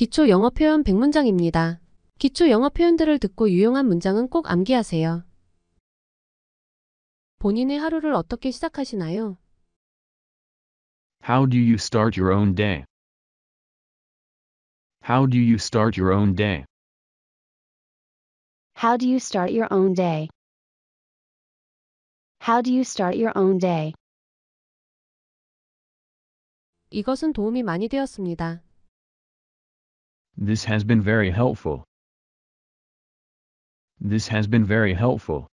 기초 영어 표현 100문장입니다. 기초 영어 표현들을 듣고 유용한 문장은 꼭 암기하세요. 본인의 하루를 어떻게 시작하시나요? How do you start your own day? How do you start your own day? How do you start your own day? How do you start your own day? 이것은 도움이 많이 되었습니다. This has been very helpful. This has been very helpful.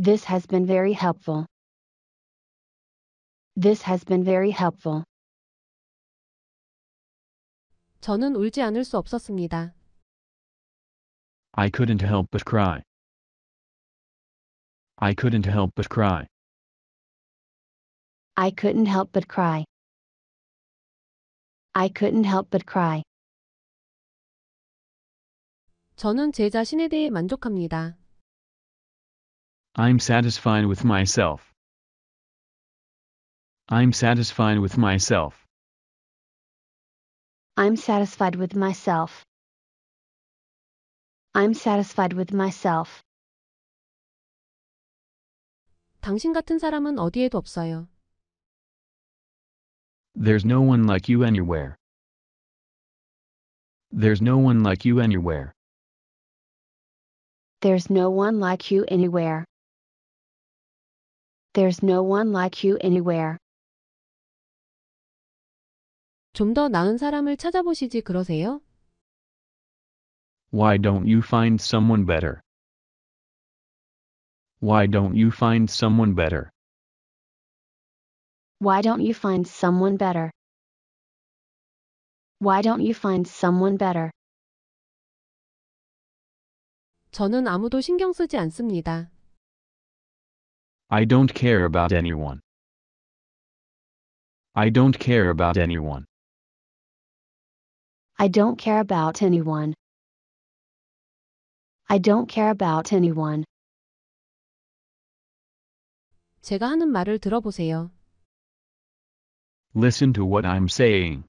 This has been very helpful. This has been very helpful. 저는 울지 않을 수 없었습니다. I couldn't help but cry. I couldn't help but cry. I couldn't help but cry. I couldn't help but cry. 저는 제 자신에 대해 만족합니다. I'm satisfied with myself. I'm satisfied with myself. I'm satisfied with myself. I'm satisfied with myself. 당신 같은 사람은 어디에도 없어요. There's no one like you anywhere. There's no one like you anywhere. There's no one like you anywhere. There's no one like you anywhere. 나은 사람을 찾아보시지 그러세요? Why don't you find someone better? Why don't you find someone better? Why don't you find someone better? Why don't you find someone better? 저는 아무도 신경 쓰지 않습니다. I don't care about anyone. I don't care about anyone. I don't care about anyone. I don't care about anyone. 제가 하는 말을 들어보세요. Listen to what I'm saying.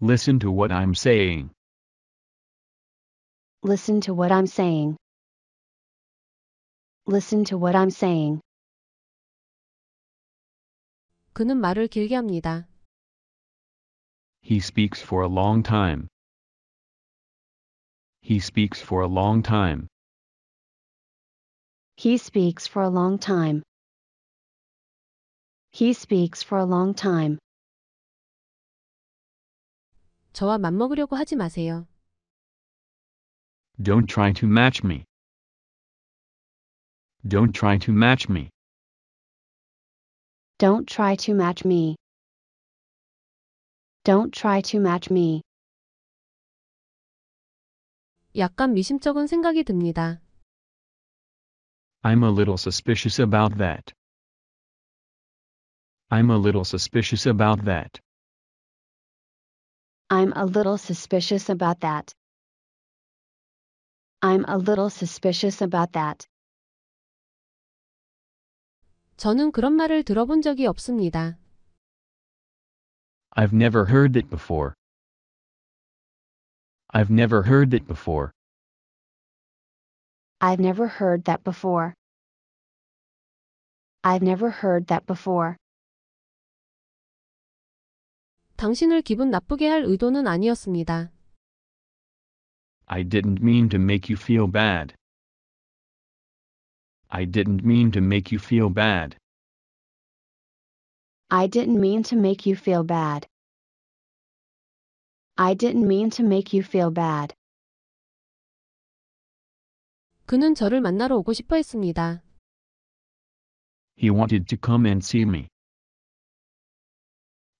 Listen to what I'm saying. Listen to what I'm saying. Listen to what I'm saying. 그는 말을 길게 합니다. He speaks for a long time. He speaks for a long time. He speaks for a long time. He speaks for a long time. 저와 맞먹으려고 하지 마세요. Don't try to match me. Don't try to match me. Don't try to match me. Don't try to match me. 약간 미심쩍은 생각이 듭니다. I'm a little suspicious about that. I'm a little suspicious about that. I'm a little suspicious about that. I'm a little suspicious about that. 저는 그런 말을 들어본 적이 없습니다. I've never heard it before. I've never heard it before. I've never heard that before. I've never heard that before. 당신을 기분 나쁘게 할 의도는 아니었습니다. I didn't mean to make you feel bad. I didn't mean to make you feel bad. I didn't mean to make you feel bad. I didn't mean to make you feel bad. 그는 저를 만나러 오고 싶어 했습니다. He wanted to come and see me.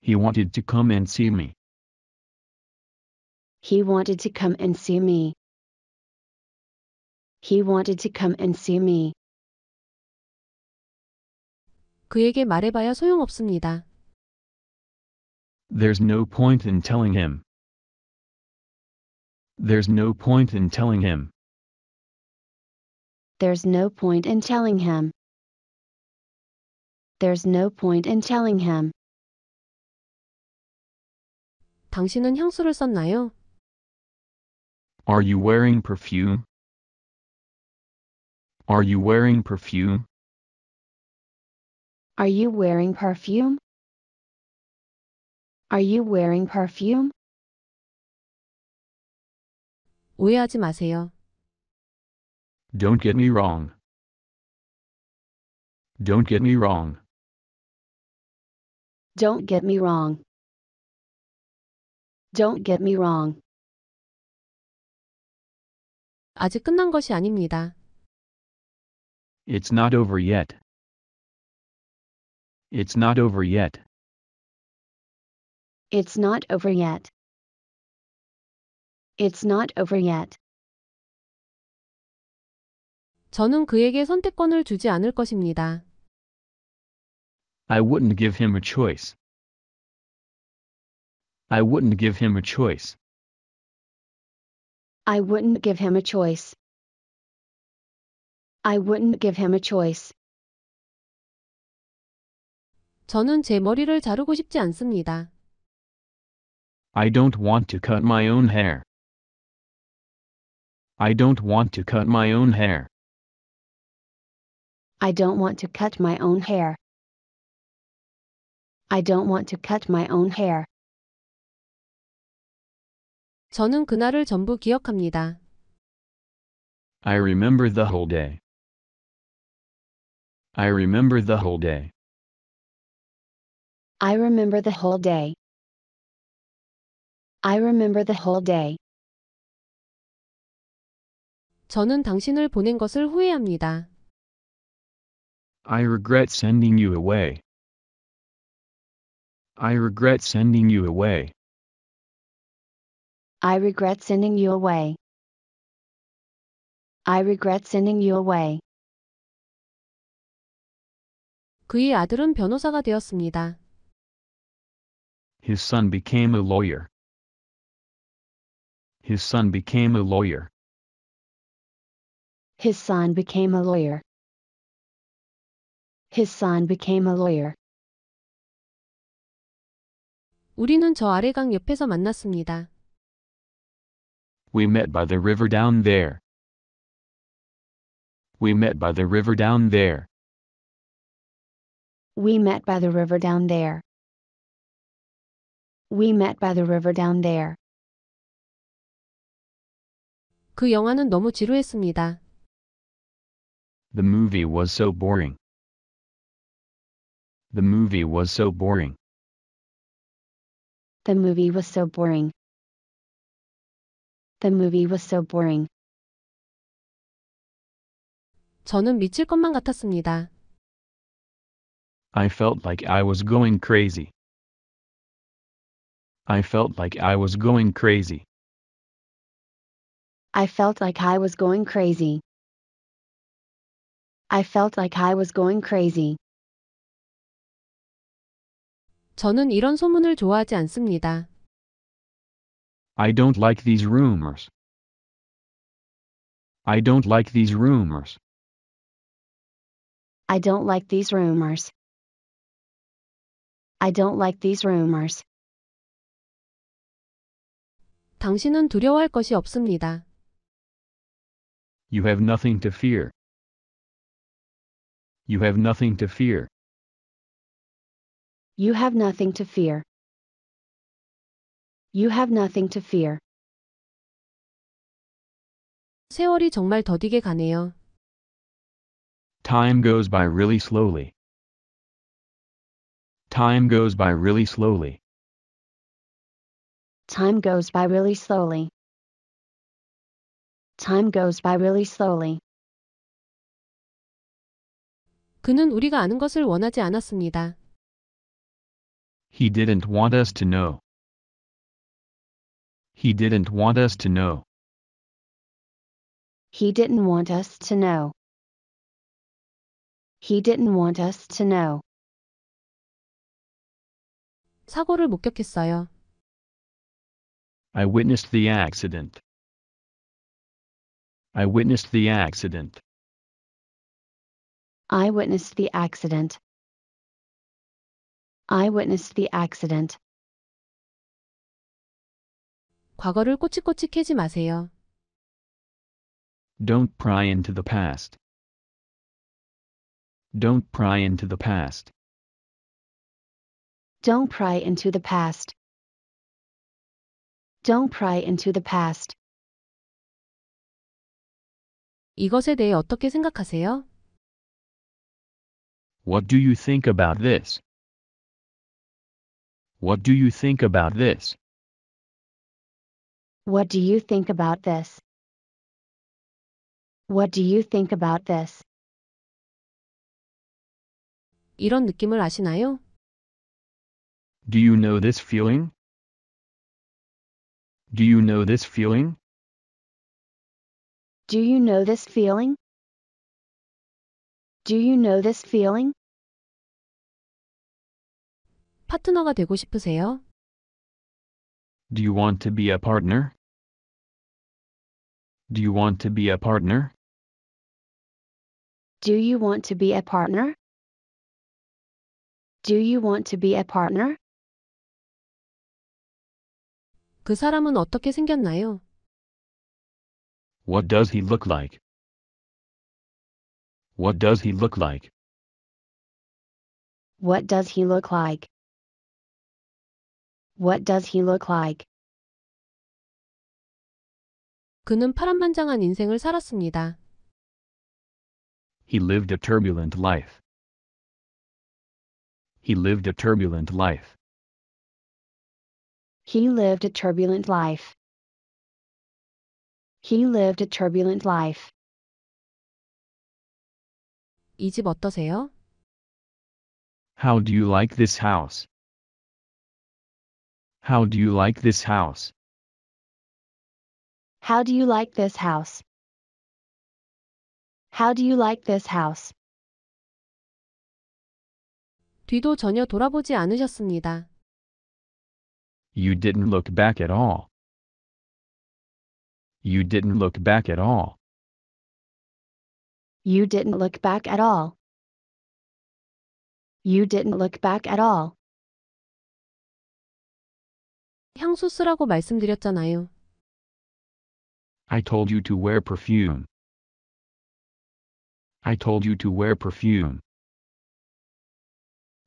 He wanted to come and see me. He wanted to come and see me. He wanted to come and see me. 그에게 말해봐야 소용없습니다. There's no point in telling him. There's no point in telling him. There's no point in telling him. There's no point in telling him. 당신은 향수를 썼나요? Are you wearing perfume? Are you wearing perfume? Are you wearing perfume? Are you wearing perfume? 오해하지 마세요. Don't get me wrong. Don't get me wrong. Don't get me wrong. Don't get me wrong. 아직 끝난 것이 아닙니다. It's not over yet. It's not over yet. It's not over yet. It's not over yet. 저는 그에게 선택권을 주지 않을 것입니다. I wouldn't give him a choice. I wouldn't give him a choice. I wouldn't give him a choice. I wouldn't give him a choice. 저는 제 머리를 자르고 싶지 않습니다. I don't want to cut my own hair. I don't want to cut my own hair. I don't want to cut my own hair. I don't want to cut my own hair. 저는 그날을 전부 기억합니다. I remember the whole day. I remember the whole day. I remember the whole day. I remember the whole day. 저는 당신을 보낸 것을 후회합니다. I regret sending you away. I regret sending you away. I regret sending you away. I regret sending you away. 그의 아들은 변호사가 되었습니다. His son became a lawyer. His son became a lawyer. His son became a lawyer. His son became a lawyer. 우리는 저 아래강 옆에서 만났습니다. We met by the river down there. We met by the river down there. We met by the river down there. We met by the river down there. 그 영화는 너무 지루했습니다. The movie was so boring. The movie was so boring. The movie was so boring. The movie was so boring. 저는 미칠 것만 같았습니다. I felt like I was going crazy. I felt like I was going crazy. I felt like I was going crazy. I felt like I was going crazy. 저는 이런 소문을 좋아하지 않습니다. I don't like these rumors. I don't like these rumors. I don't like these rumors. I don't like these rumors. 당신은 두려워할 것이 없습니다. You have nothing to fear. You have nothing to fear. You have nothing to fear you have nothing to fear. 세월이 정말 더디게 가네요. Time goes by really slowly. Time goes by really slowly. Time goes by really slowly. Time goes by really slowly. 그는 우리가 아는 것을 원하지 않았습니다. He didn't want us to know. He didn't want us to know. He didn't want us to know. He didn't want us to know. 사고를 목격했어요. I witnessed the accident. I witnessed the accident. I witnessed the accident. I witnessed the accident. 과거를 꼬치꼬치 캐지 마세요. Don't pry into the past. Don't pry into the past. Don't pry into the past. Don't pry into the past. 이것에 대해 어떻게 생각하세요? What do you think about this? What do you think about this? What do you think about this? What do you think about this? 이런 느낌을 아시나요? Do you know this feeling? Do you know this feeling? Do you know this feeling? Do you know this feeling? 파트너가 되고 싶으세요? Do you want to be a partner? Do you want to be a partner? Do you want to be a partner? Do you want to be a partner? 그 사람은 어떻게 생겼나요? What does he look like? What does he look like? What does he look like? What does he look like? 그는 파란만장한 인생을 살았습니다. He lived a turbulent life. He lived a turbulent life. He lived a turbulent life. He lived a turbulent life. 이 어떠세요? How do you like this house? How do you like this house? How do you like this house? How do you like this house? 뒤도 전혀 돌아보지 않으셨습니다. You didn't look back at all. You didn't look back at all. You didn't look back at all. You didn't look back at all. 향수 쓰라고 말씀드렸잖아요. I told you to wear perfume. I told you to wear perfume.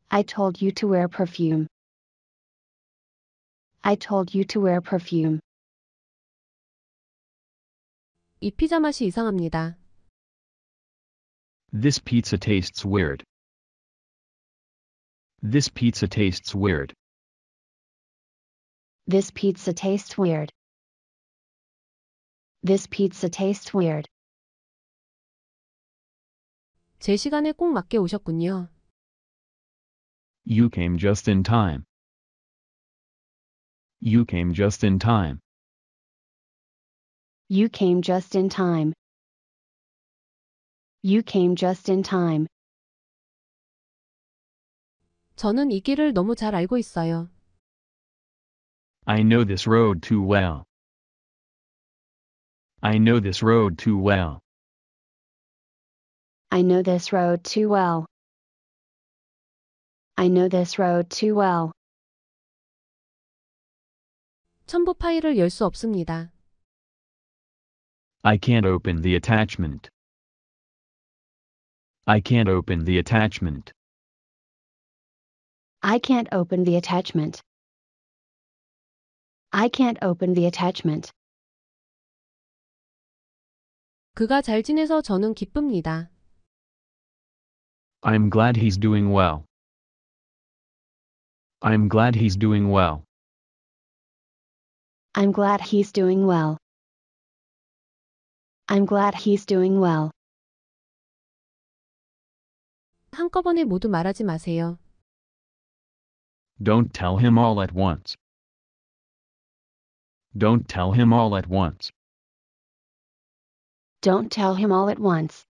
I told you to wear perfume. I told you to wear perfume. 이 피자 맛이 이상합니다. This pizza tastes weird. This pizza tastes weird. This pizza tastes weird. This pizza tastes weird. 제 시간에 꼭 맞게 오셨군요. You came just in time. You came just in time. You came just in time. You came just in time. 저는 이 길을 너무 잘 알고 있어요. I know this road too well. I know this road too well. I know this road too well. I know this road too well. 첨부 파일을 없습니다. I can't open the attachment. I can't open the attachment. I can't open the attachment. I can't open the attachment. 그가 잘 지내서 저는 기쁩니다. I'm glad he's doing well. I'm glad he's doing well. I'm glad he's doing well. I'm glad he's doing well. 한꺼번에 모두 말하지 마세요. Don't tell him all at once. Don't tell him all at once. Don't tell him all at once.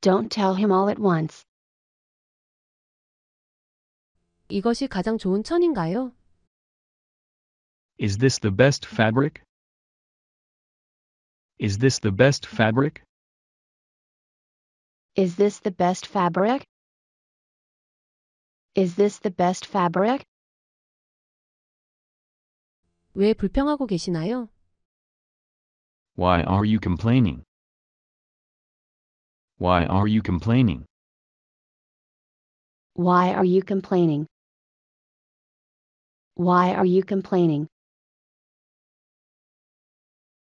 Don't tell him all at once. 이것이 가장 좋은 천인가요? Is this the best fabric? Is this the best fabric? Is this the best fabric? Is this the best fabric? 왜 불평하고 계시나요? Why are you complaining? Why are you complaining? Why are you complaining? Why are you complaining?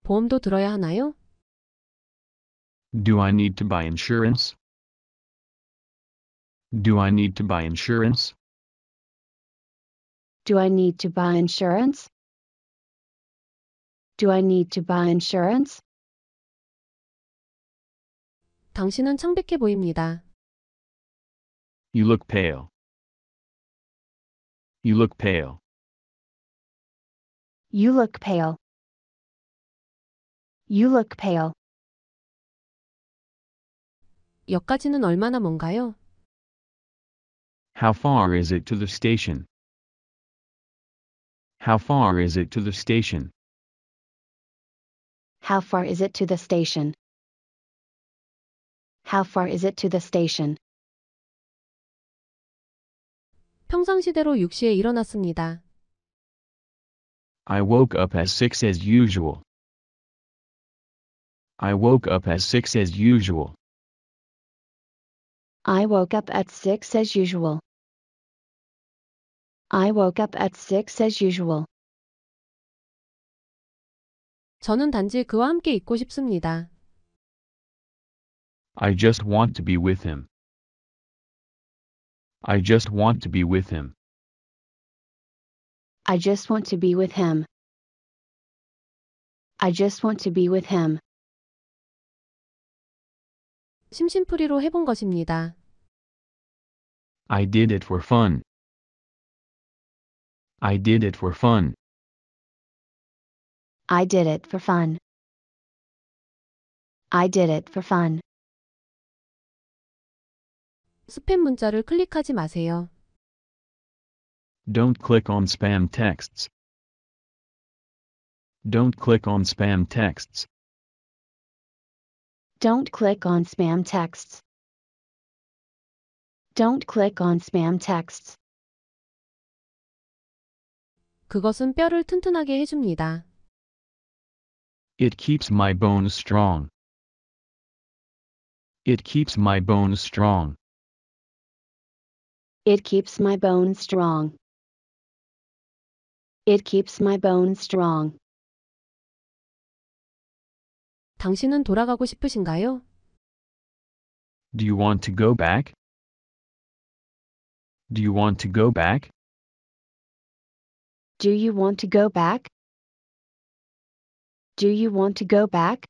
보험도 들어야 하나요? Do I need to buy insurance? Do I need to buy insurance? Do I need to buy insurance? Do I need to buy insurance? 당신은 창백해 보입니다. You look pale. You look pale. You look pale. You look pale. 역까지는 얼마나 먼가요? How far is it to the station? How far is it to the station? How far is it to the station? How far is it to the station? 평상시대로 6시에 일어났습니다. I woke up at 6 as usual. I woke up at 6 as usual. I woke up at 6 as usual. I woke up at 6 as usual. 저는 단지 그와 함께 있고 싶습니다. I just want to be with him. I just want to be with him. I just want to be with him. I just want to be with him. 심심풀이로 해본 것입니다. I did it for fun. I did it for fun. I did it for fun. I did it for fun. 스팸 문자를 클릭하지 마세요. Don't click on spam texts. Don't click on spam texts. Don't click on spam texts. Don't click on spam texts. 그것은 뼈를 튼튼하게 해줍니다. It keeps my bones strong. It keeps my bones strong. It keeps my bones strong. It keeps my bones strong. 당신은 돌아가고 싶으신가요? Do you want to go back? Do you want to go back? Do you want to go back? Do you want to go back?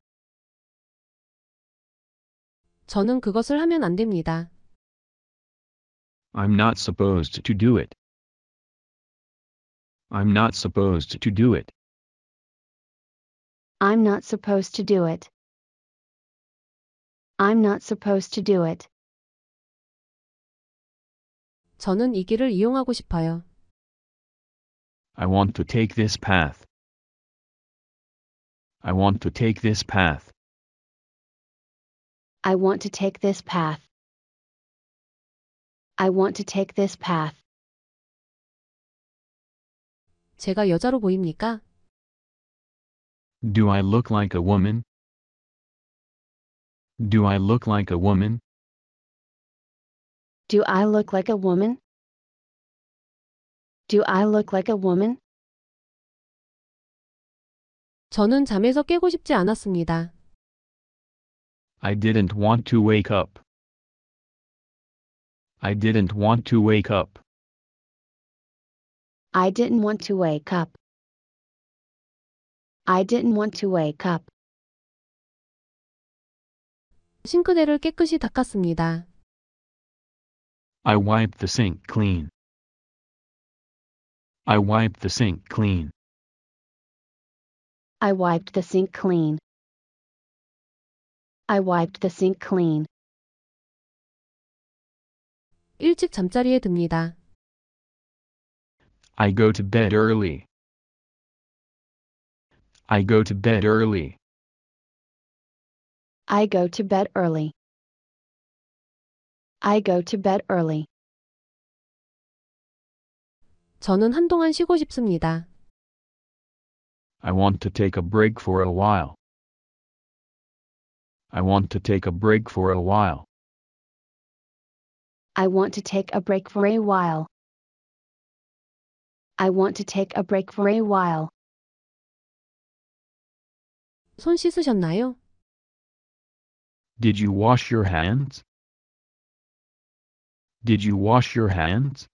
저는 그것을 하면 안 됩니다. I'm not supposed to do it. I'm not supposed to do it. I'm not supposed to do it. I'm not supposed to do it. 저는 이 길을 이용하고 싶어요. I want to take this path. I want to take this path. I want to take this path. I want to take this path. 제가 여자로 보입니까? Do I look like a woman? Do I look like a woman? Do I look like a woman? Do I look like a woman? 저는 잠에서 깨고 싶지 않았습니다. I didn't want to wake up. I didn't want to wake up. I didn't want to wake up. I didn't want to wake up. 싱크대를 깨끗이 닦았습니다. I wiped the sink clean. I wiped the sink clean. I wiped the sink clean. I wiped the sink clean. 일찍 잠자리에 듭니다. I go to bed early. I go to bed early. I go to bed early. I go to bed early. 저는 한동안 쉬고 싶습니다. I want to take a break for a while. I want to take a break for a while. I want to take a break for a while. I want to take a break for a while. 손 씻으셨나요? Did you wash your hands? Did you wash your hands?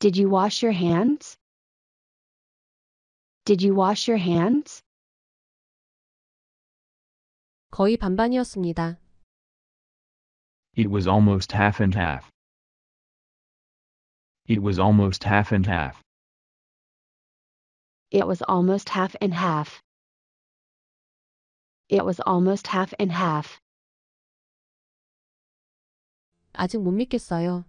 Did you wash your hands? Did you wash your hands? 거의 반반이었습니다. It was almost half and half. It was almost half and half. It was almost half and half. It was almost half and half. 아직 못 믿겠어요.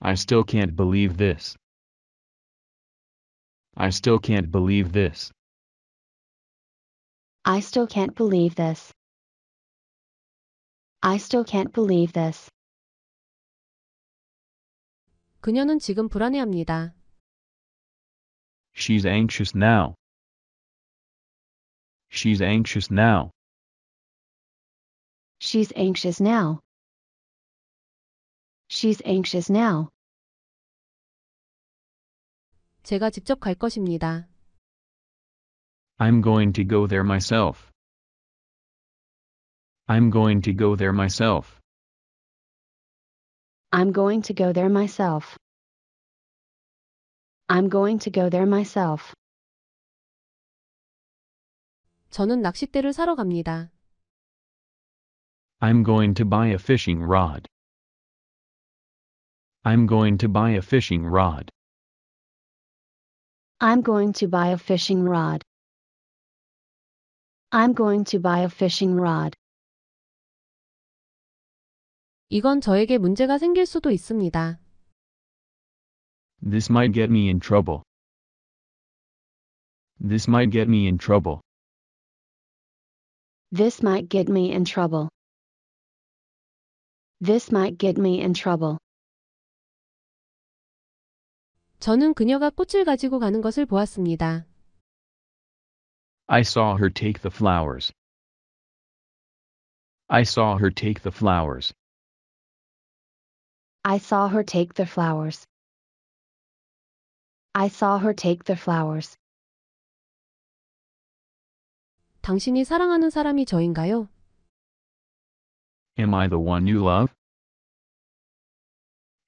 I still can't believe this. I still can't believe this. I still can't believe this. I still can't believe this. 그녀는 지금 불안해합니다. She's anxious now. She's anxious now. She's anxious now. She's anxious now. 제가 직접 갈 것입니다. I'm going to go there myself. I'm going to go there myself. I'm going to go there myself. I'm going to go there myself. 저는 낚싯대를 사러 갑니다. I'm going to buy a fishing rod. I'm going to buy a fishing rod. I'm going to buy a fishing rod. I'm going to buy a fishing rod. 이건 저에게 문제가 생길 수도 있습니다. This might get me in trouble. This might get me in trouble. This might get me in trouble. This might get me in trouble. 저는 그녀가 꽃을 가지고 가는 것을 보았습니다. I saw her take the flowers. I saw her take the flowers. I saw her take the flowers. I saw her take the flowers. 당신이 사랑하는 사람이 저인가요? Am I the one you love?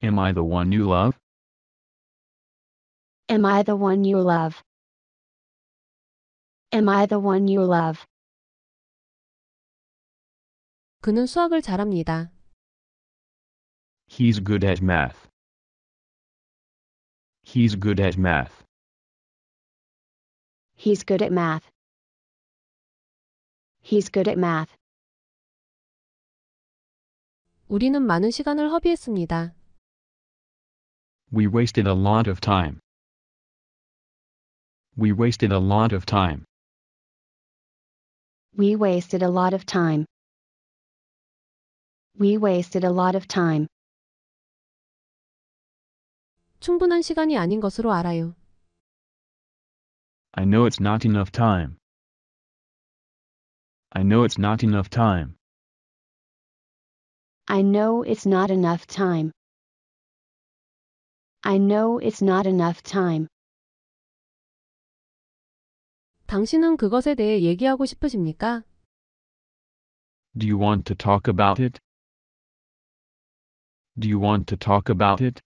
Am I the one you love? Am I the one you love? Am I the one you love? 그는 수학을 잘합니다. He's good at math. He's good at math. He's good at math. He's good at math. 우리는 많은 시간을 허비했습니다. We wasted a lot of time. We wasted a lot of time. We wasted a lot of time. We wasted a lot of time. 충분한 시간이 아닌 것으로 알아요. I know it's not enough time. I know it's not enough time. I know it's not enough time. I know it's not enough time. 당신은 그것에 대해 얘기하고 싶으십니까? Do you want to talk about it? Do you want to talk about it?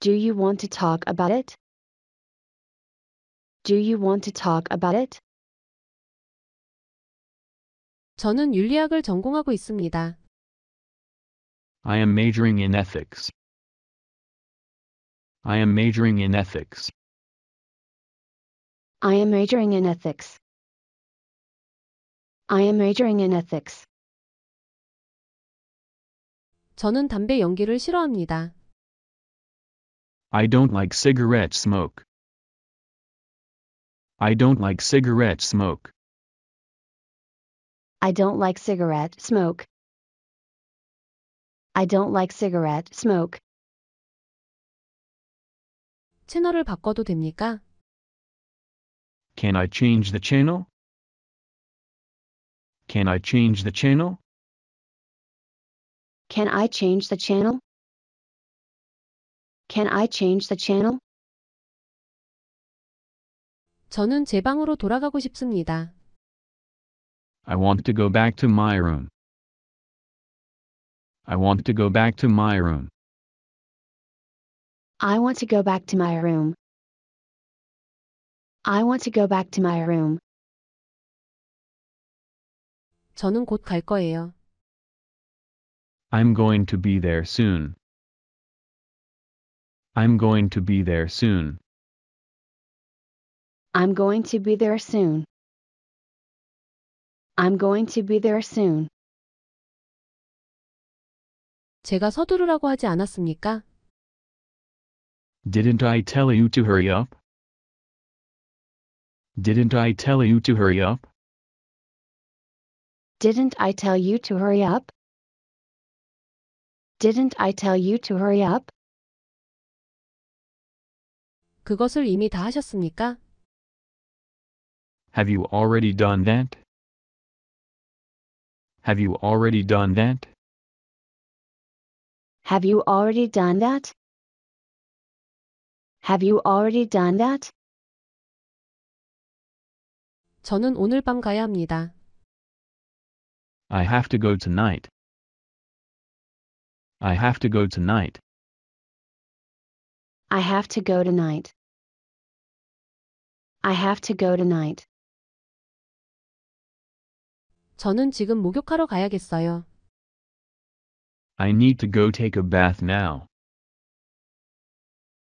Do you want to talk about it? Do you want to talk about it? 저는 윤리학을 전공하고 있습니다. I am majoring in ethics. I am majoring in ethics. I am majoring in ethics. I am majoring in ethics. 저는 담배 연기를 싫어합니다. I don't like cigarette smoke. I don't like cigarette smoke. I don't like cigarette smoke. I don't like cigarette smoke. 채널을 바꿔도 됩니까? Can I change the channel? Can I change the channel? Can I change the channel? Can I change the channel? 저는 제 방으로 돌아가고 싶습니다. I want to go back to my room. I want to go back to my room. I want to go back to my room. I want to go back to my room. 저는 갈 거예요. I'm going to be there soon. I'm going to be there soon. I'm going to be there soon. I'm going to be there soon. 제가 서두르라고 하지 않았습니까? Didn't I tell you to hurry up? Didn't I tell you to hurry up? Didn't I tell you to hurry up? Didn't I tell you to hurry up? 그것을 이미 다 하셨습니까? Have you already done that? Have you already done that? Have you already done that? Have you already done that? 저는 오늘 밤 가야 합니다. I have to go tonight. I have to go tonight. I have to go tonight. I have to go tonight. 저는 지금 목욕하러 가야겠어요. I need to go take a bath now.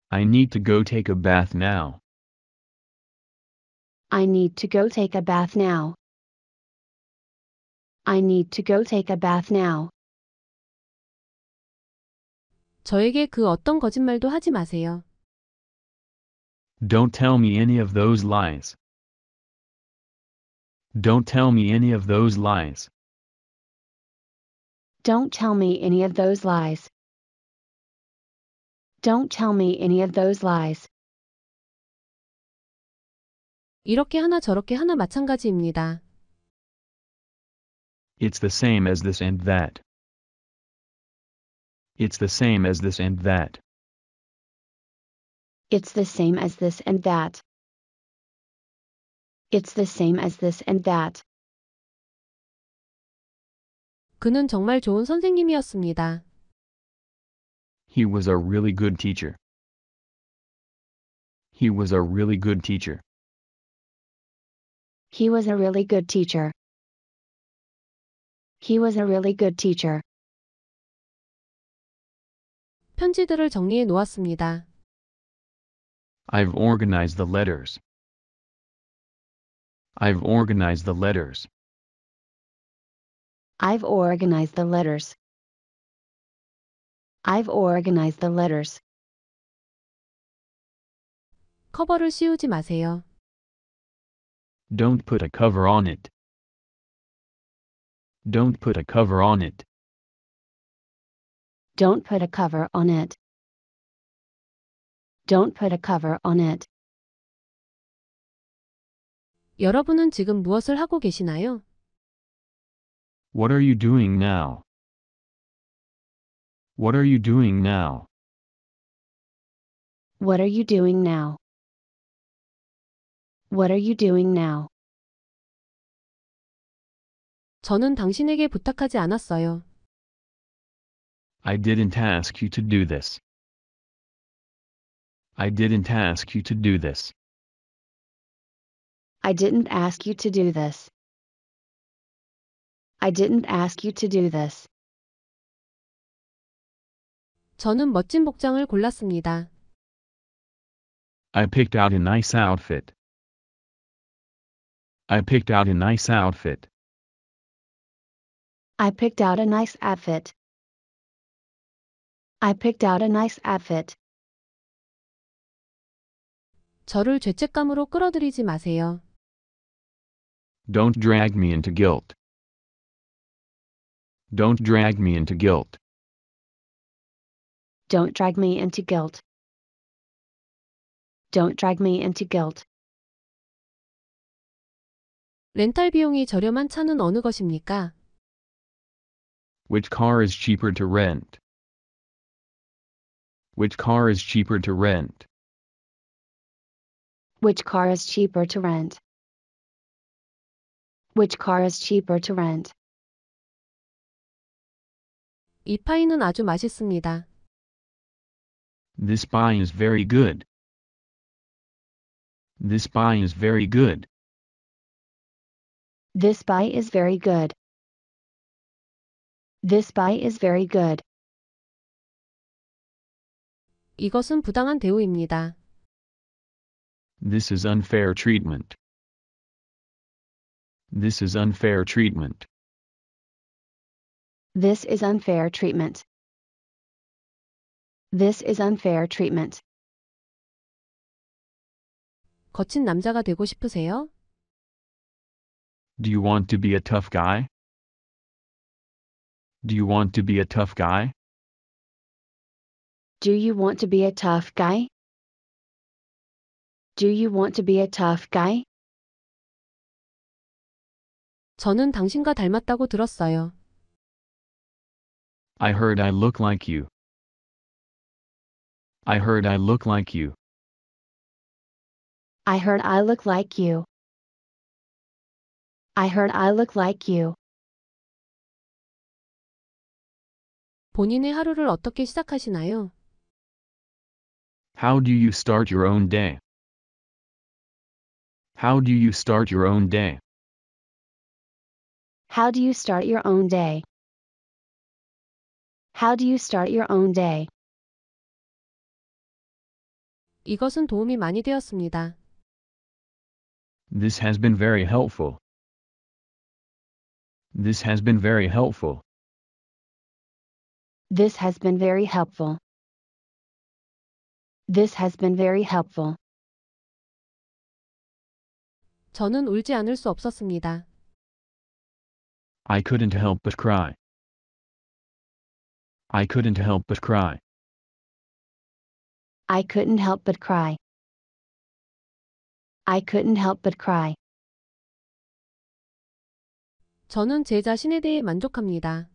I need to go take a bath now. I need to go take a bath now. I need to go take a bath now. 저에게 그 어떤 거짓말도 하지 마세요. Don't tell me any of those lies. Don't tell me any of those lies. Don't tell me any of those lies. Don't tell me any of those lies. 이렇게 하나 저렇게 하나 마찬가지입니다. It's the same as this and that. It's the same as this and that. It's the same as this and that. It's the same as this and that. 그는 정말 좋은 선생님이었습니다. He was a really good teacher. He was a really good teacher. He was a really good teacher. He was a really good teacher. 편지들을 정리해 놓았습니다. I've organized the letters. I've organized the letters. I've organized the letters. I've organized the letters. 커버를 씌우지 마세요. Don't put a cover on it. Don't put a cover on it. Don't put a cover on it. Don't put a cover on it. 여러분은 지금 무엇을 하고 계시나요? What are you doing now? What are you doing now? What are you doing now? What are you doing now? 저는 당신에게 부탁하지 않았어요. I didn't ask you to do this. I didn't ask you to do this. I didn't ask you to do this. I didn't ask you to do this. 저는 멋진 복장을 골랐습니다. I picked out a nice outfit. I picked out a nice outfit. I picked out a nice outfit. I picked out a nice outfit. 저를 죄책감으로 끌어들이지 마세요. Don't drag me into guilt. Don't drag me into guilt. Don't drag me into guilt. Don't drag me into guilt. 렌탈 비용이 저렴한 차는 어느 것입니까? Which car is cheaper to rent? Which car is cheaper to rent? Which car is cheaper to rent? Which car is cheaper to rent? 이 파이는 아주 맛있습니다. This pie is very good. This pie is very good. This buy is very good. This buy is very good. 이것은 부당한 대우입니다. This is unfair treatment. This is unfair treatment. This is unfair treatment. This is unfair treatment. 거친 남자가 되고 싶으세요? Do you want to be a tough guy? Do you want to be a tough guy? Do you want to be a tough guy? Do you want to be a tough guy? 저는 당신과 닮았다고 들었어요. I heard I look like you. I heard I look like you. I heard I look like you. I heard I look like you. 본인의 하루를 어떻게 시작하시나요? How do you start your own day? How do you start your own day? How do you start your own day? How do you start your own day? 이것은 도움이 많이 되었습니다. This has been very helpful. This has been very helpful. This has been very helpful. This has been very helpful. 저는 울지 않을 수 없었습니다. I couldn't help but cry. I couldn't help but cry. I couldn't help but cry. I couldn't help but cry. 저는 제 자신에 대해 만족합니다.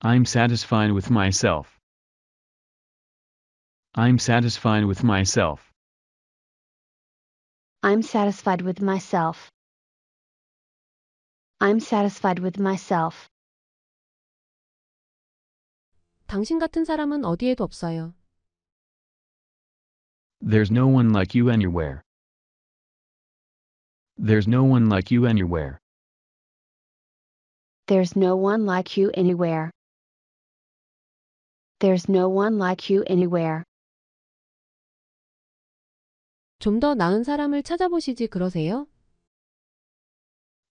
I'm satisfied with myself. I'm satisfied with myself. I'm satisfied with myself. I'm satisfied with myself. 당신 같은 사람은 어디에도 없어요. There's no one like you anywhere. There's no one like you anywhere. There's no one like you anywhere. There's no one like you anywhere. 나은 사람을 찾아보시지 그러세요?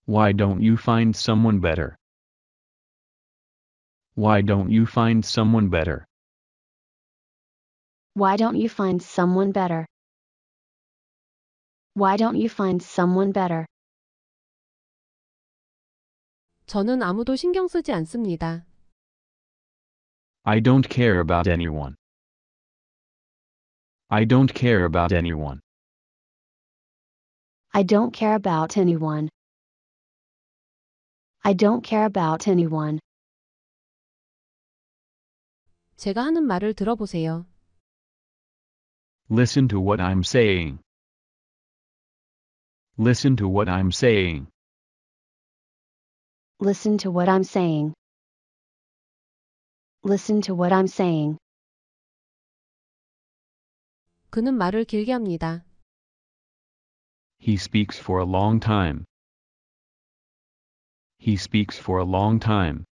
Why don't you find someone better? Why don't you find someone better? Why don't you find someone better? Why don't you find someone better? 저는 아무도 신경 쓰지 않습니다. I don't care about anyone. I don't care about anyone. I don't care about anyone. I don't care about anyone. 제가 하는 말을 들어보세요. Listen to what I'm saying. Listen to what I'm saying. Listen to what I'm saying. Listen to what I'm saying. 그는 말을 길게 합니다. He speaks for a long time. He speaks for a long time.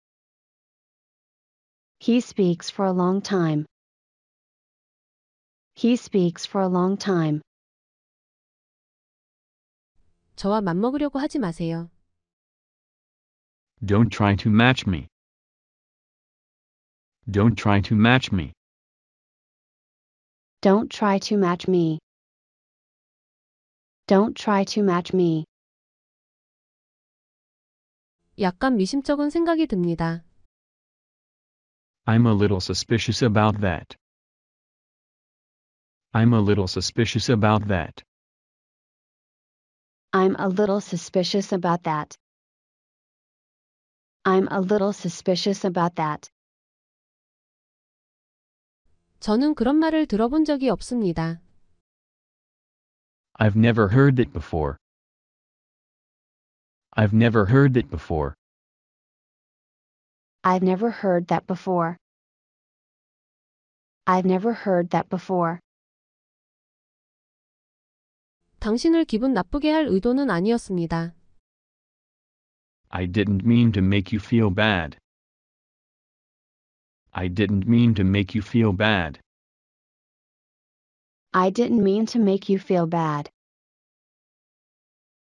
He speaks for a long time. He speaks for a long time. 저와 맞먹으려고 하지 마세요. Don't try to match me. Don't try to match me. Don't try to match me. Don't try to match me. 약간 미심쩍은 생각이 듭니다. I'm a little suspicious about that. I'm a little suspicious about that. I'm a little suspicious about that. I'm a little suspicious about that. 저는 그런 말을 들어본 적이 없습니다. I've never heard it before. I've never heard it before. I've never heard that before. I've never heard that before. 당신을 기분 나쁘게 할 의도는 아니었습니다. I didn't mean to make you feel bad. I didn't mean to make you feel bad. I didn't mean to make you feel bad.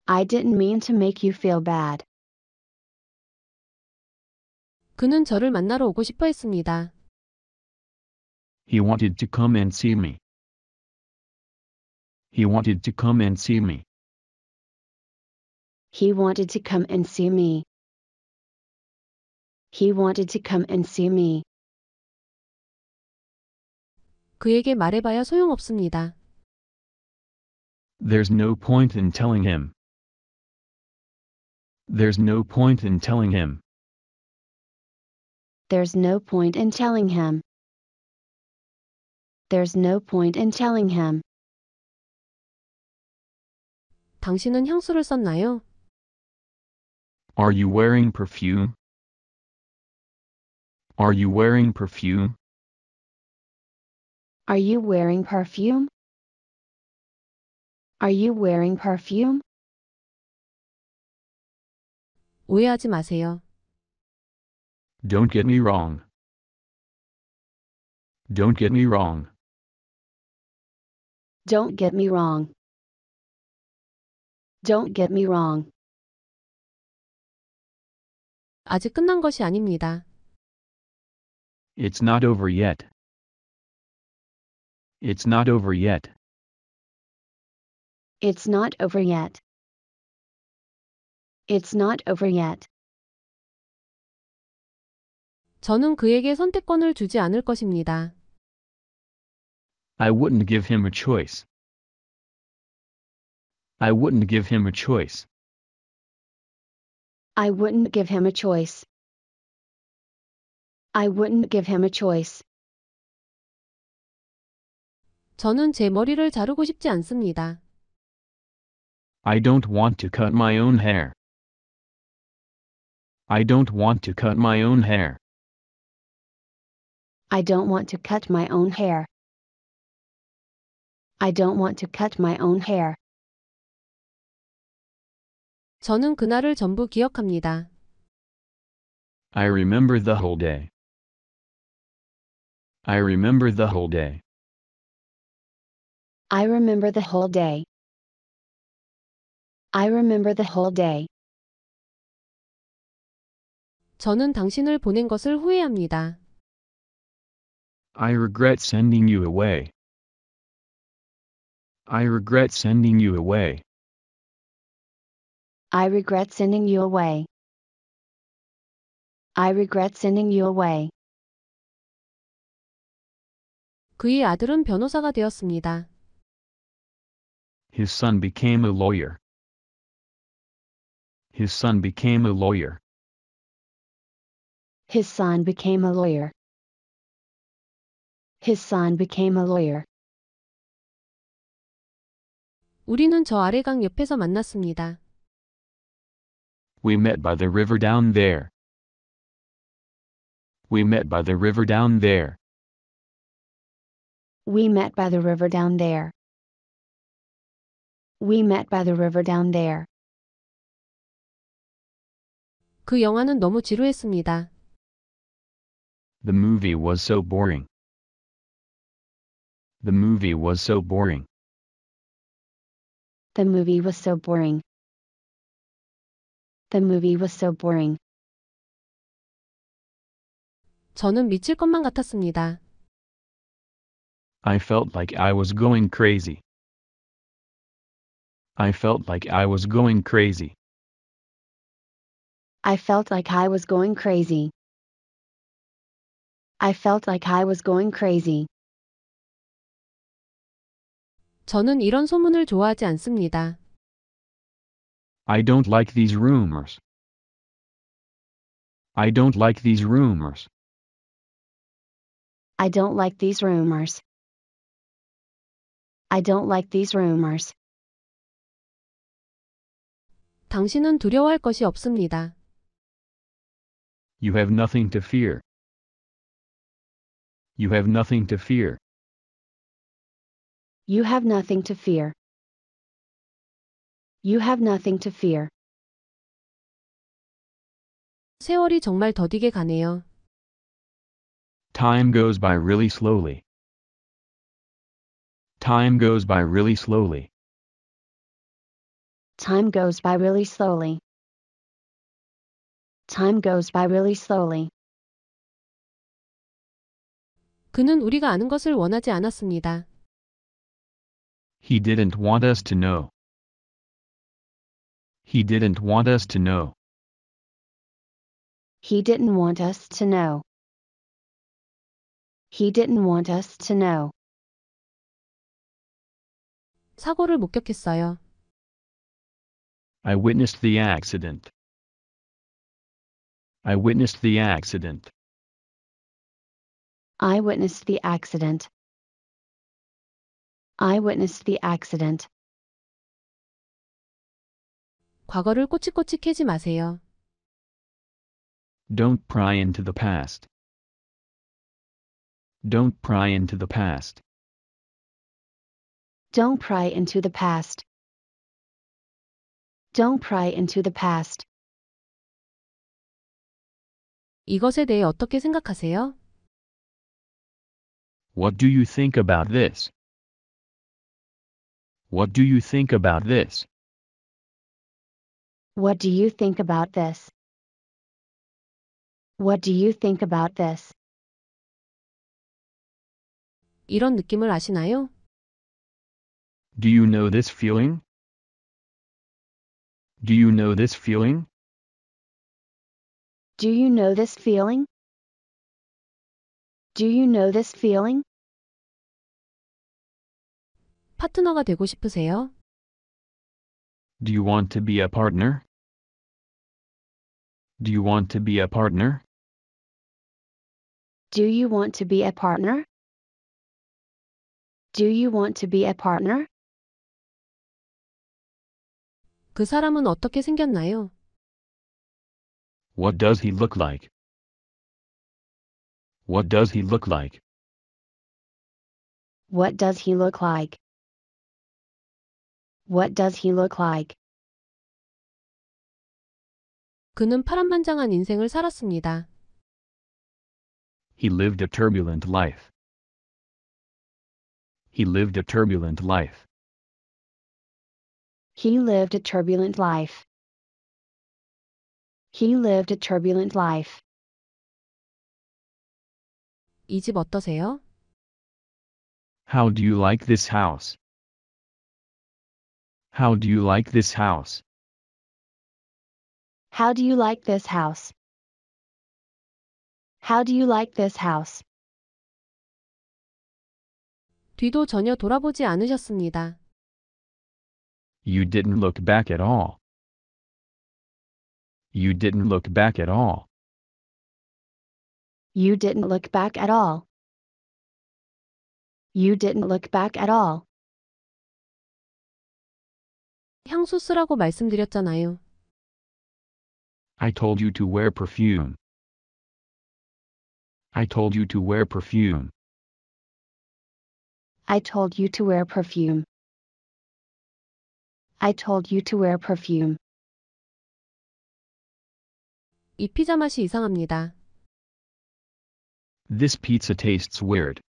I didn't mean to make you feel bad. 그는 저를 만나러 오고 싶어 했습니다. He wanted to come and see me. He wanted to come and see me. He wanted to come and see me. He wanted to come and see me. 그에게 말해봐야 소용없습니다. There's no point in telling him. There's no point in telling him. There's no point in telling him. There's no point in telling him. 당신은 향수를 썼나요? Are you wearing perfume? Are you wearing perfume? Are you wearing perfume? Are you wearing perfume? 오해하지 마세요. Don't get me wrong. Don't get me wrong. Don't get me wrong. Don't get me wrong. 아직 끝난 것이 아닙니다. It's not over yet. It's not over yet. It's not over yet. It's not over yet. 저는 그에게 선택권을 주지 않을 것입니다. I wouldn't give him a choice. I wouldn't give him a choice. I wouldn't give him a choice. I wouldn't give him a choice. 저는 제 머리를 자르고 싶지 않습니다. I don't want to cut my own hair. I don't want to cut my own hair. I don't want to cut my own hair. I don't want to cut my own hair. 저는 그날을 전부 기억합니다. I remember the whole day. I remember the whole day. I remember the whole day. I remember the whole day. 저는 당신을 보낸 것을 후회합니다. I regret sending you away. I regret sending you away. I regret sending you away. I regret sending you away. 그의 아들은 변호사가 되었습니다. His son became a lawyer. His son became a lawyer. His son became a lawyer. His son became a lawyer. 우리는 저 아래 강 옆에서 만났습니다. We met by the river down there. We met by the river down there. We met by the river down there. We met by the river down there. 그 영화는 너무 지루했습니다. The movie was so boring. The movie was so boring. The movie was so boring. The movie was so boring. 저는 미칠 것만 같았습니다. I felt like I was going crazy. I felt like I was going crazy. I felt like I was going crazy. I felt like I was going crazy. 저는 이런 소문을 좋아하지 않습니다. I don't like these rumors. I don't like these rumors. I don't like these rumors. I don't like these rumors. 당신은 두려워할 것이 없습니다. You have nothing to fear. You have nothing to fear. You have nothing to fear. You have nothing to fear. 세월이 정말 더디게 가네요. Time goes by really slowly. Time goes by really slowly. Time goes by really slowly. Time goes by really slowly. 그는 우리가 아는 것을 원하지 않았습니다. He didn't want us to know. He didn't want us to know. He didn't want us to know. He didn't want us to know. 사고를 목격했어요. I witnessed the accident. I witnessed the accident. I witnessed the accident. I witnessed the accident. 과거를 꼬치꼬치 캐지 마세요. Don't pry into the past. Don't pry into the past. Don't pry into the past. Don't pry into the past. 이것에 대해 어떻게 생각하세요? What do you think about this? What do you think about this? What do you think about this? What do you think about this? 이런 느낌을 아시나요? Do you know this feeling? Do you know this feeling? Do you know this feeling? Do you know this feeling? 파트너가 되고 싶으세요? Do you want to be a partner? Do you want to be a partner? Do you want to be a partner? Do you want to be a partner? 그 사람은 어떻게 생겼나요? What does he look like? What does he look like? What does he look like? What does he look like? 그는 파란만장한 인생을 살았습니다. He lived a turbulent life. He lived a turbulent life. He lived a turbulent life. He lived a turbulent life. 이 어떠세요? How do you like this house? How do you like this house? How do you like this house? How do you like this house? 뒤도 전혀 돌아보지 않으셨습니다. You didn't look back at all. You didn't look back at all. You didn't look back at all. You didn't look back at all. 향수 쓰라고 말씀드렸잖아요. I told you to wear perfume. I told you to wear perfume. I told you to wear perfume. I told you to wear perfume. 이 피자 맛이 이상합니다. This pizza tastes weird.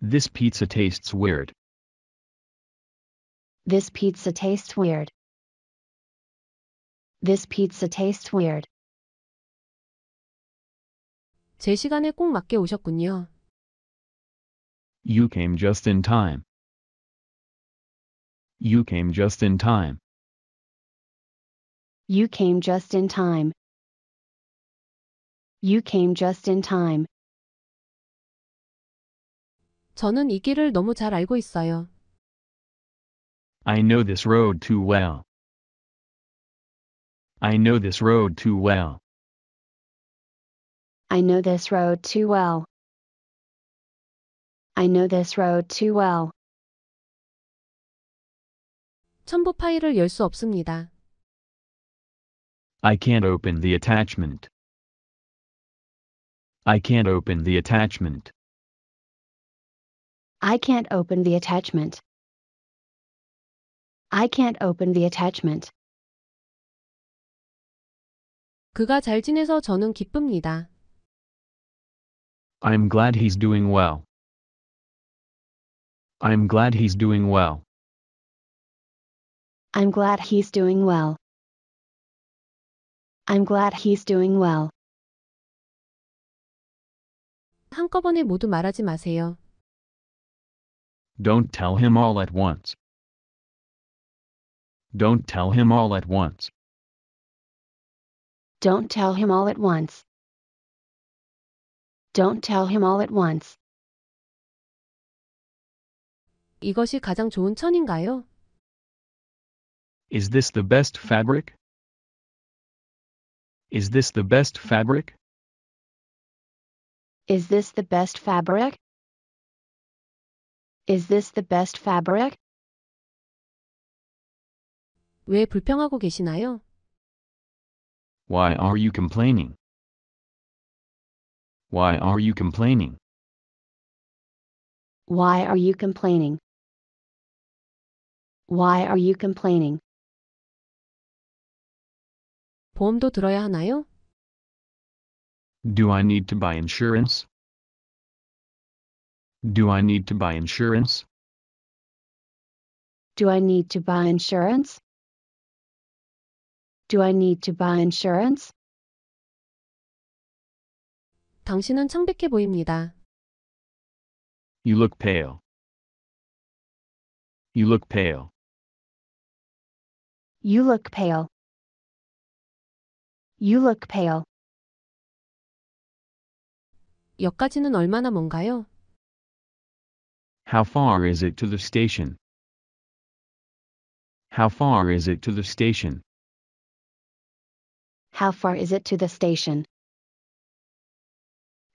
This pizza tastes weird. This pizza tastes weird. This pizza tastes weird. 제 시간에 꼭 맞게 오셨군요. You came just in time. You came just in time. You came just in time. You came just in time. 저는 이 길을 너무 잘 알고 있어요. I know this road too well. I know this road too well. I know this road too well. I know this road too well. 첨부 파일을 없습니다. I can't open the attachment. I can't open the attachment. I can't open the attachment. I can't open the attachment. 그가 잘 지내서 저는 기쁩니다. I'm glad he's doing well. I'm glad he's doing well. I'm glad he's doing well. I'm glad he's doing well. 한꺼번에 모두 말하지 마세요. Don't tell him all at once. Don't tell him all at once. Don't tell him all at once. Don't tell him all at once. 이것이 가장 좋은 천인가요? Is this the best fabric? Is this the best fabric? Is this the best fabric? Is this the best fabric? 왜 불평하고 계시나요? Why are you complaining? Why are you complaining? Why are you complaining? Why are you complaining? 보험도 들어야 하나요? Do I need to buy insurance? Do I need to buy insurance? Do I need to buy insurance? Do I need to buy insurance? 당신은 창백해 보입니다. You look pale. You look pale. You look pale. You look pale. 역까지는 얼마나 먼가요? How far is it to the station? How far is it to the station? How far is it to the station?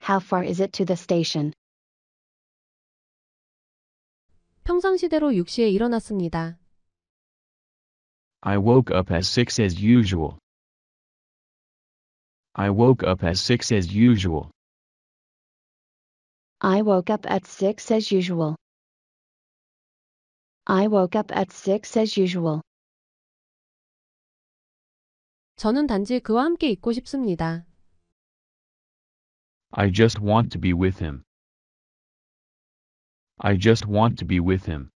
How far is it to the station? 평상시대로 6시에 일어났습니다. I woke up at 6 as usual. I woke up at 6 as usual. I woke up at 6 as usual. I woke up at 6 as usual. 저는 단지 그와 함께 있고 싶습니다. I just want to be with him. I just want to be with him.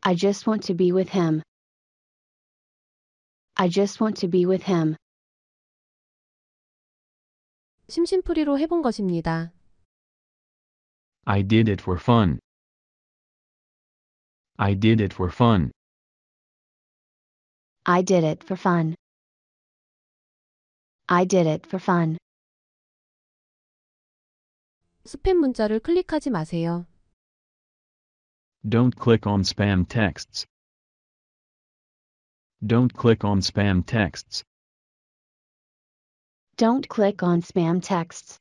I just want to be with him. I just want to be with him. 심심풀이로 해본 것입니다. I did it for fun. I did it for fun. I did it for fun. I did it for fun. 스팸 문자를 클릭하지 마세요. Don't click on spam texts. Don't click on spam texts. Don't click on spam texts.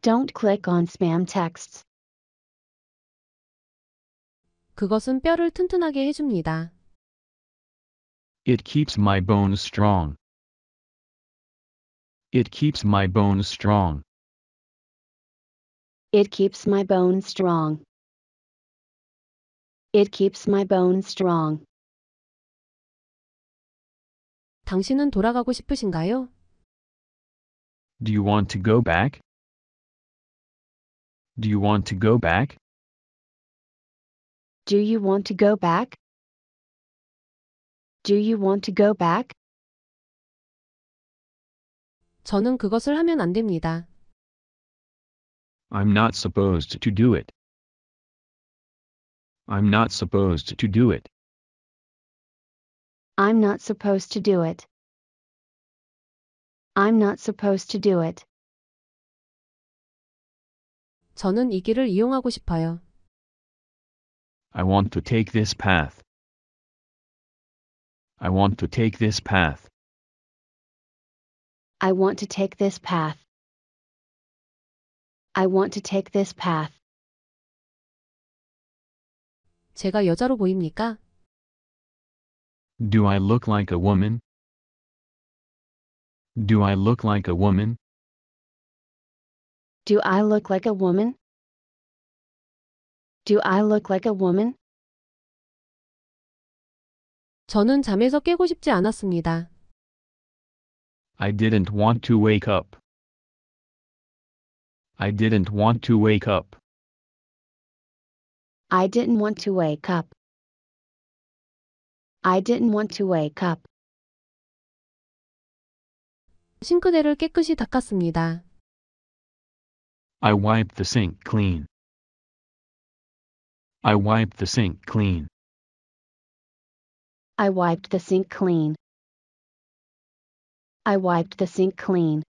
Don't click on spam texts. 그것은 뼈를 튼튼하게 해줍니다. It keeps my bones strong. It keeps my bones strong. It keeps my bones strong. It keeps my bones strong. 당신은 돌아가고 싶으신가요? Do you want to go back? Do you want to go back? Do you want to go back? Do you want to go back? 저는 그것을 하면 안 됩니다. I'm not supposed to do it. I'm not supposed to do it. I'm not supposed to do it. I'm not supposed to do it. 저는 이 길을 이용하고 싶어요. I want to take this path. I want to take this path. I want to take this path. I want to take this path. 제가 여자로 보입니까? Do I look like a woman? Do I look like a woman? Do I look like a woman? Do I look like a woman? 저는 잠에서 깨고 싶지 않았습니다. I didn't want to wake up. I didn't want to wake up. I didn't want to wake up. I didn't want to wake up. 싱크대를 깨끗이 닦았습니다. I wiped the sink clean. I wiped the sink clean. I wiped the sink clean. I wiped the sink clean.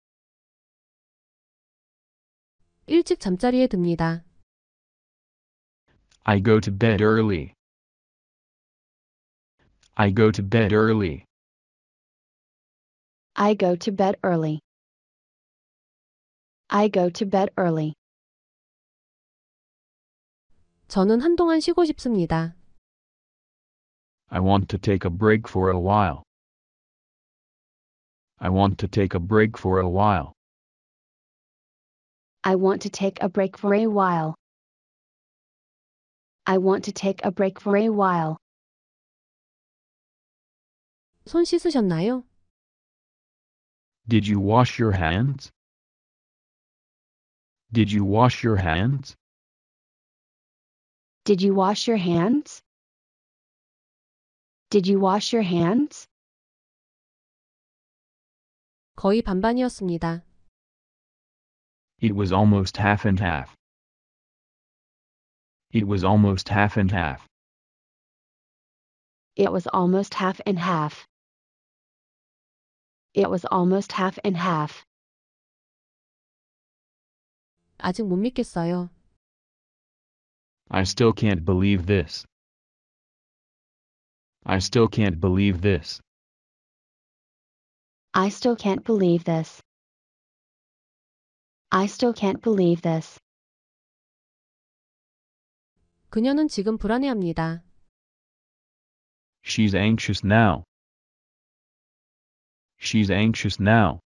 일찍 잠자리에 듭니다. I go to bed early. I go to bed early. I go to bed early. I go to bed early. 저는 한동안 쉬고 싶습니다. I want to take a break for a while. I want to take a break for a while. I want to take a break for a while. I want to take a break for a while. 손 씻으셨나요? Did you wash your hands? Did you wash your hands? Did you wash your hands? Did you wash your hands? 거의 반반이었습니다. It was almost half and half. It was almost half and half. It was almost half and half. It was almost half and half. 아직 못 믿겠어요. I still can't believe this. I still can't believe this. I still can't believe this. I still can't believe this. 그녀는 지금 불안해합니다. She's anxious now. She's anxious now.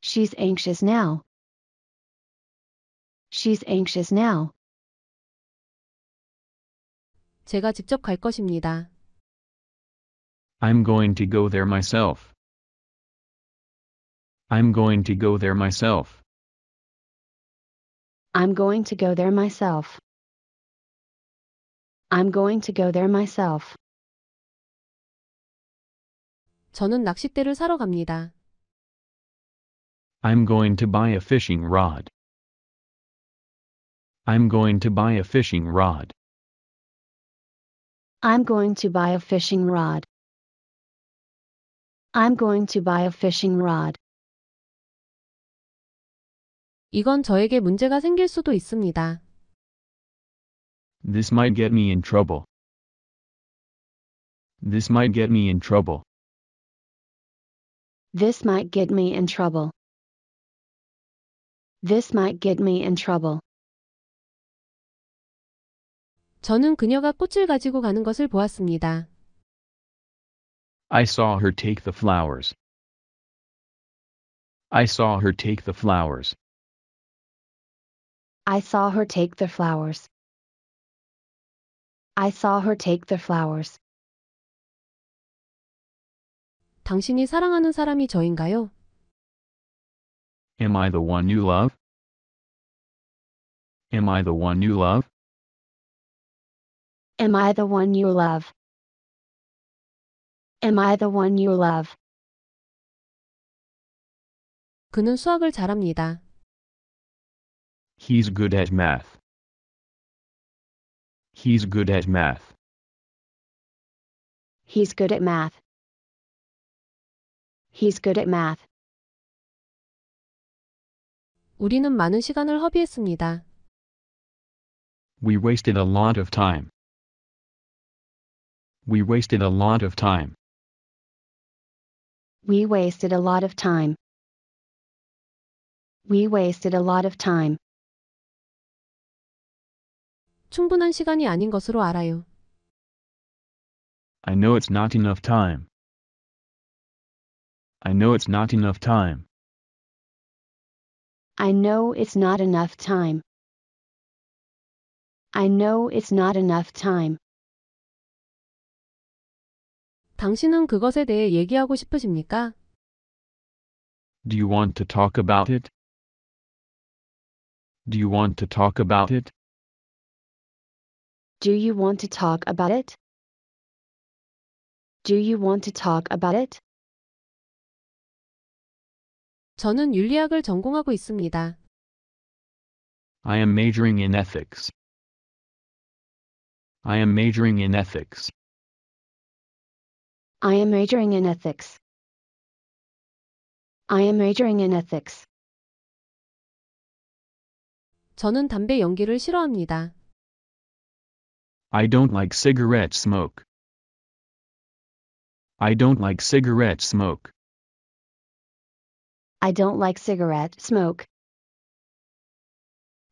She's anxious now. She's anxious now. 제가 직접 갈 것입니다. I'm going to go there myself. I'm going to go there myself. I'm going to go there myself. I'm going to go there myself. 저는 낚싯대를 사러 갑니다. I'm going to buy a fishing rod. I'm going to buy a fishing rod. I'm going to buy a fishing rod. I'm going to buy a fishing rod. 이건 저에게 문제가 생길 수도 있습니다. This might get me in trouble. This might get me in trouble. This might get me in trouble. This might get me in trouble. 저는 그녀가 꽃을 가지고 가는 것을 보았습니다. I saw her take the flowers. I saw her take the flowers. I saw her take the flowers. I saw her take the flowers. 당신이 사랑하는 사람이 저인가요? Am I the one you love? Am I the one you love? Am I the one you love? Am I the one you love? 그는 수학을 잘합니다. He's good at math. He's good at math. He's good at math. He's good at math. 우리는 많은 시간을 허비했습니다. We wasted a lot of time. We wasted a lot of time. We wasted a lot of time. We wasted a lot of time. 충분한 시간이 아닌 것으로 알아요. I know it's not enough time. I know it's not enough time. I know it's not enough time. I know it's not enough time. 당신은 그것에 대해 얘기하고 싶으십니까? Do you want to talk about it? Do you want to talk about it? Do you want to talk about it? Do you want to talk about it? 저는 윤리학을 전공하고 있습니다. I am majoring in ethics. I am majoring in ethics. I am majoring in ethics. I am majoring in ethics. 저는 담배 연기를 싫어합니다. I don't like cigarette smoke. I don't like cigarette smoke. I don't like cigarette smoke.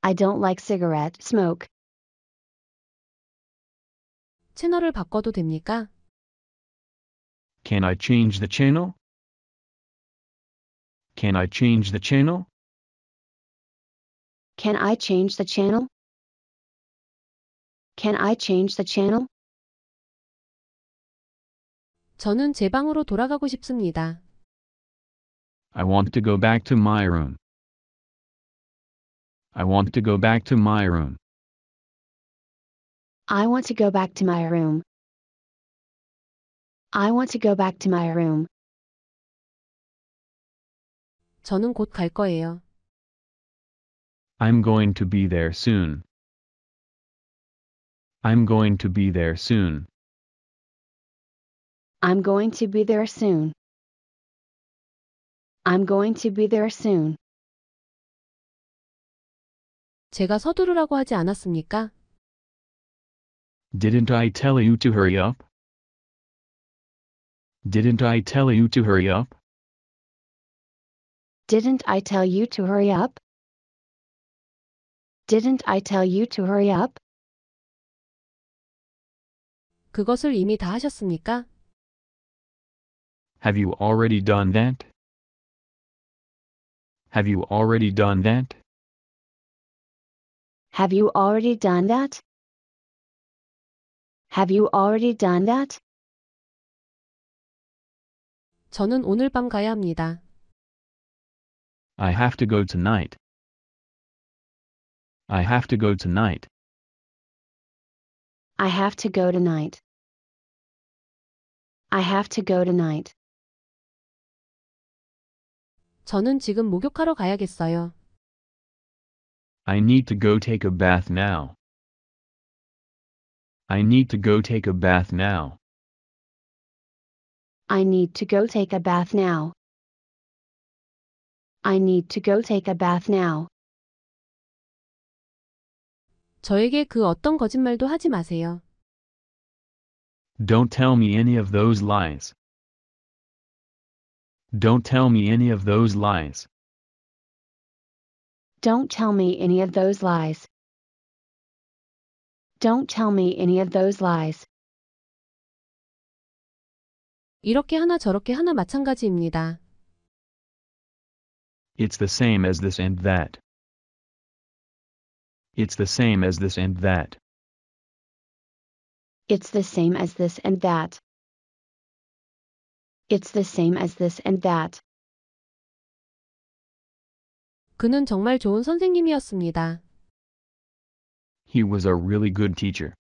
I don't like cigarette smoke. 채널을 바꿔도 됩니까? Can I change the channel? Can I change the channel? Can I change the channel? Can I change the channel? 저는 제 방으로 돌아가고 싶습니다. I want to go back to my room. I want to go back to my room. I want to go back to my room. I want to go back to my room. 저는 곧 갈 거예요. I'm going to be there soon. I'm going to be there soon. I'm going to be there soon. I'm going to be there soon. 제가 서두르라고 하지 않았습니까? Didn't I tell you to hurry up? Didn't I tell you to hurry up? Didn't I tell you to hurry up? Didn't I tell you to hurry up? 그것을 이미 다 하셨습니까? Have you already done that? Have you already done that? Have you already done that? Have you already done that? 저는 오늘 밤 가야 합니다. I have to go tonight. I have to go tonight. I have to go tonight. I have to go tonight. 저는 지금 목욕하러 가야겠어요. I need to go take a bath now. I need to go take a bath now. I need to go take a bath now. I need to go take a bath now. 저에게 그 어떤 거짓말도 하지 마세요. Don't tell me any of those lies. Don't tell me any of those lies. Don't tell me any of those lies. Don't tell me any of those lies. 이렇게 하나 저렇게 하나 마찬가지입니다. It's the same as this and that. It's the same as this and that. It's the same as this and that. It's the same as this and that. 그는 정말 좋은 선생님이었습니다. He was a really good teacher.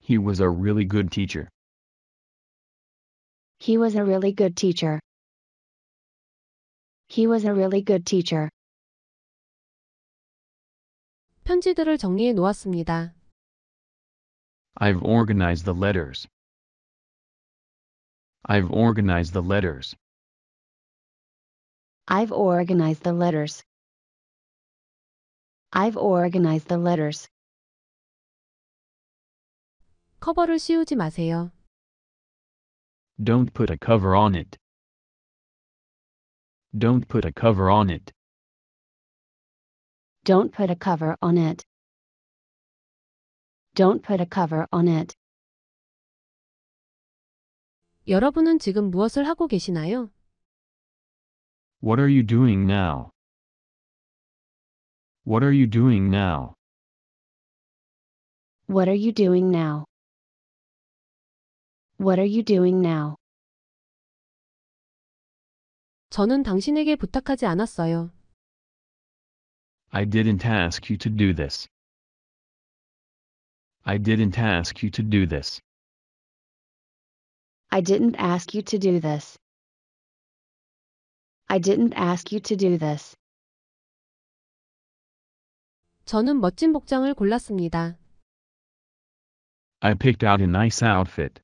He was a really good teacher. He was a really good teacher. He was a really good teacher. 편지들을 정리해 놓았습니다. I've organized the letters. I've organized the letters. I've organized the letters. I've organized the letters. 커버를 씌우지 마세요. Don't put a cover on it. Don't put a cover on it. Don't put a cover on it. Don't put a cover on it. 여러분은 지금 무엇을 하고 계시나요? What are you doing now? What are you doing now? What are you doing now? What are you doing now? 저는 당신에게 부탁하지 않았어요. I didn't ask you to do this. I didn't ask you to do this. I didn't ask you to do this. I didn't ask you to do this. 저는 멋진 복장을 골랐습니다. I picked out a nice outfit.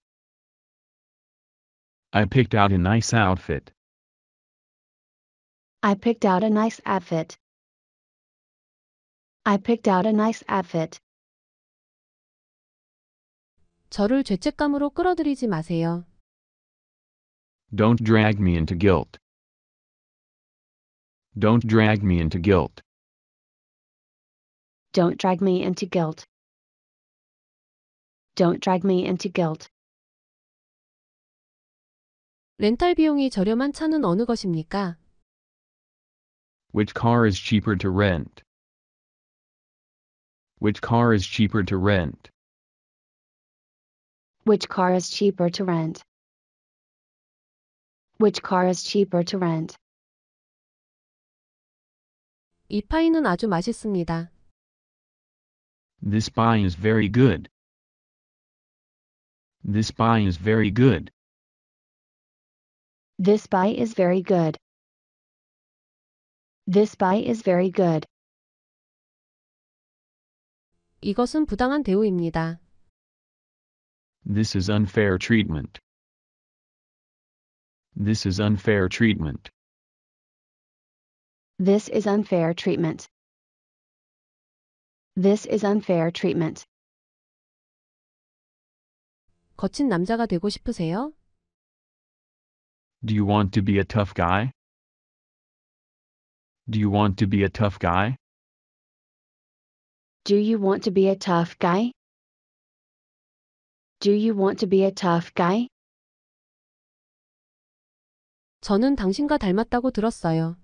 I picked out a nice outfit. I picked out a nice outfit. I picked out a nice outfit. 저를 죄책감으로 끌어들이지 마세요. Don't drag me into guilt. Don't drag me into guilt. Don't drag me into guilt. Don't drag me into guilt. 렌탈 비용이 저렴한 차는 어느 것입니까? Which car is cheaper to rent? Which car is cheaper to rent? Which car is cheaper to rent? Which car is cheaper to rent? 이 파이는 아주 맛있습니다. This pie is very good. This pie is very good. This buy is very good. This buy is very good. 이것은 부당한 대우입니다. This is unfair treatment. This is unfair treatment. This is unfair treatment. This is unfair treatment. 거친 남자가 되고 싶으세요? Do you want to be a tough guy? Do you want to be a tough guy? Do you want to be a tough guy? Do you want to be a tough guy? 저는 당신과 닮았다고 들었어요.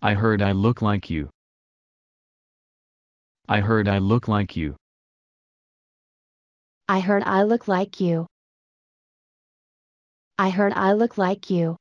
I heard I look like you. I heard I look like you. I heard I look like you. I heard I look like you,